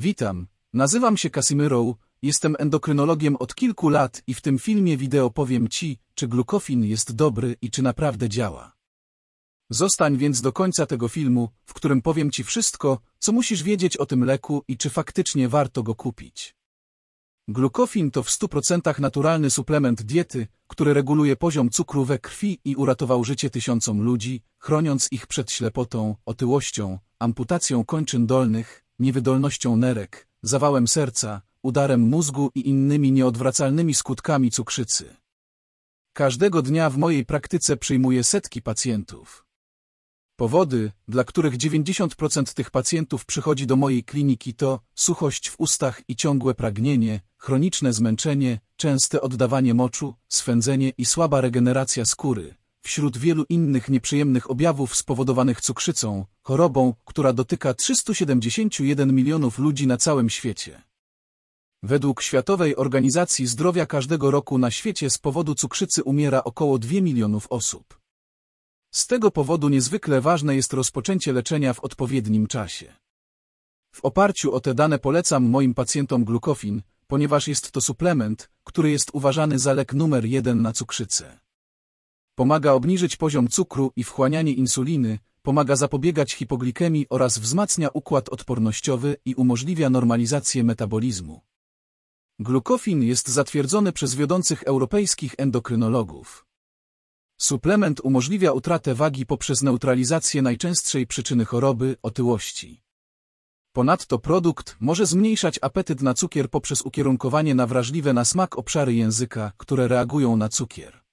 Witam, nazywam się Casimiro, jestem endokrynologiem od kilku lat i w tym filmie wideo powiem Ci, czy glukofin jest dobry i czy naprawdę działa. Zostań więc do końca tego filmu, w którym powiem Ci wszystko, co musisz wiedzieć o tym leku i czy faktycznie warto go kupić. Glukofin to w 100% naturalny suplement diety, który reguluje poziom cukru we krwi i uratował życie tysiącom ludzi, chroniąc ich przed ślepotą, otyłością, amputacją kończyn dolnych, niewydolnością nerek, zawałem serca, udarem mózgu i innymi nieodwracalnymi skutkami cukrzycy. Każdego dnia w mojej praktyce przyjmuję setki pacjentów. Powody, dla których 90% tych pacjentów przychodzi do mojej kliniki to suchość w ustach i ciągłe pragnienie, chroniczne zmęczenie, częste oddawanie moczu, swędzenie i słaba regeneracja skóry, wśród wielu innych nieprzyjemnych objawów spowodowanych cukrzycą, chorobą, która dotyka 371 milionów ludzi na całym świecie. Według Światowej Organizacji Zdrowia każdego roku na świecie z powodu cukrzycy umiera około 2 milionów osób. Z tego powodu niezwykle ważne jest rozpoczęcie leczenia w odpowiednim czasie. W oparciu o te dane polecam moim pacjentom glukofin, ponieważ jest to suplement, który jest uważany za lek numer jeden na cukrzycę. Pomaga obniżyć poziom cukru i wchłanianie insuliny, pomaga zapobiegać hipoglikemii oraz wzmacnia układ odpornościowy i umożliwia normalizację metabolizmu. Glukofin jest zatwierdzony przez wiodących europejskich endokrynologów. Suplement umożliwia utratę wagi poprzez neutralizację najczęstszej przyczyny choroby otyłości. Ponadto produkt może zmniejszać apetyt na cukier poprzez ukierunkowanie na wrażliwe na smak obszary języka, które reagują na cukier.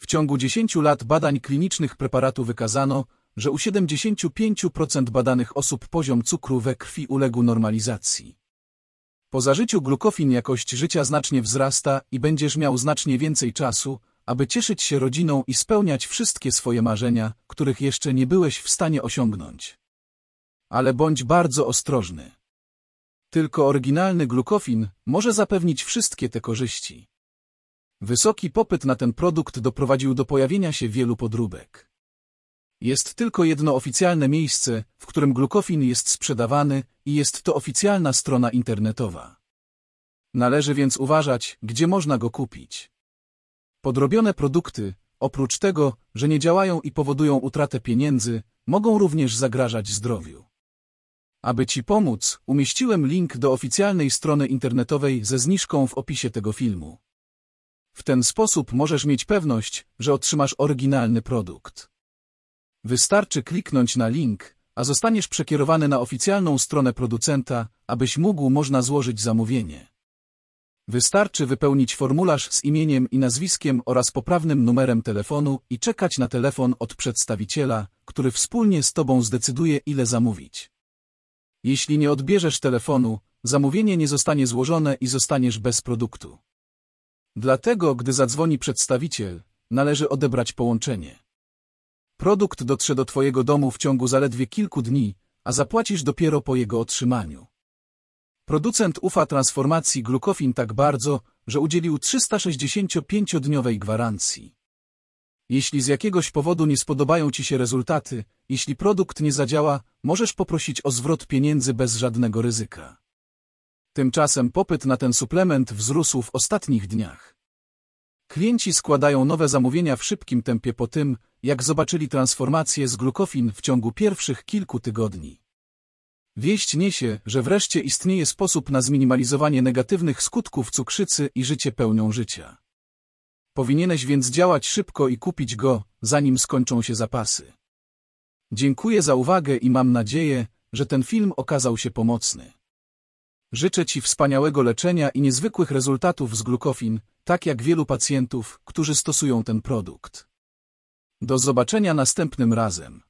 W ciągu 10 lat badań klinicznych preparatu wykazano, że u 75% badanych osób poziom cukru we krwi uległ normalizacji. Po zażyciu glukofin jakość życia znacznie wzrasta i będziesz miał znacznie więcej czasu, aby cieszyć się rodziną i spełniać wszystkie swoje marzenia, których jeszcze nie byłeś w stanie osiągnąć. Ale bądź bardzo ostrożny. Tylko oryginalny glukofin może zapewnić wszystkie te korzyści. Wysoki popyt na ten produkt doprowadził do pojawienia się wielu podróbek. Jest tylko jedno oficjalne miejsce, w którym glukofin jest sprzedawany i jest to oficjalna strona internetowa. Należy więc uważać, gdzie można go kupić. Podrobione produkty, oprócz tego, że nie działają i powodują utratę pieniędzy, mogą również zagrażać zdrowiu. Aby Ci pomóc, umieściłem link do oficjalnej strony internetowej ze zniżką w opisie tego filmu. W ten sposób możesz mieć pewność, że otrzymasz oryginalny produkt. Wystarczy kliknąć na link, a zostaniesz przekierowany na oficjalną stronę producenta, abyś mógł można złożyć zamówienie. Wystarczy wypełnić formularz z imieniem i nazwiskiem oraz poprawnym numerem telefonu i czekać na telefon od przedstawiciela, który wspólnie z Tobą zdecyduje ile zamówić. Jeśli nie odbierzesz telefonu, zamówienie nie zostanie złożone i zostaniesz bez produktu. Dlatego, gdy zadzwoni przedstawiciel, należy odebrać połączenie. Produkt dotrze do Twojego domu w ciągu zaledwie kilku dni, a zapłacisz dopiero po jego otrzymaniu. Producent ufa transformacji glukofin tak bardzo, że udzielił 365-dniowej gwarancji. Jeśli z jakiegoś powodu nie spodobają Ci się rezultaty, jeśli produkt nie zadziała, możesz poprosić o zwrot pieniędzy bez żadnego ryzyka. Tymczasem popyt na ten suplement wzrósł w ostatnich dniach. Klienci składają nowe zamówienia w szybkim tempie po tym, jak zobaczyli transformację z glukofin w ciągu pierwszych kilku tygodni. Wieść niesie, że wreszcie istnieje sposób na zminimalizowanie negatywnych skutków cukrzycy i życie pełnią życia. Powinieneś więc działać szybko i kupić go, zanim skończą się zapasy. Dziękuję za uwagę i mam nadzieję, że ten film okazał się pomocny. Życzę Ci wspaniałego leczenia i niezwykłych rezultatów z glukofin, tak jak wielu pacjentów, którzy stosują ten produkt. Do zobaczenia następnym razem.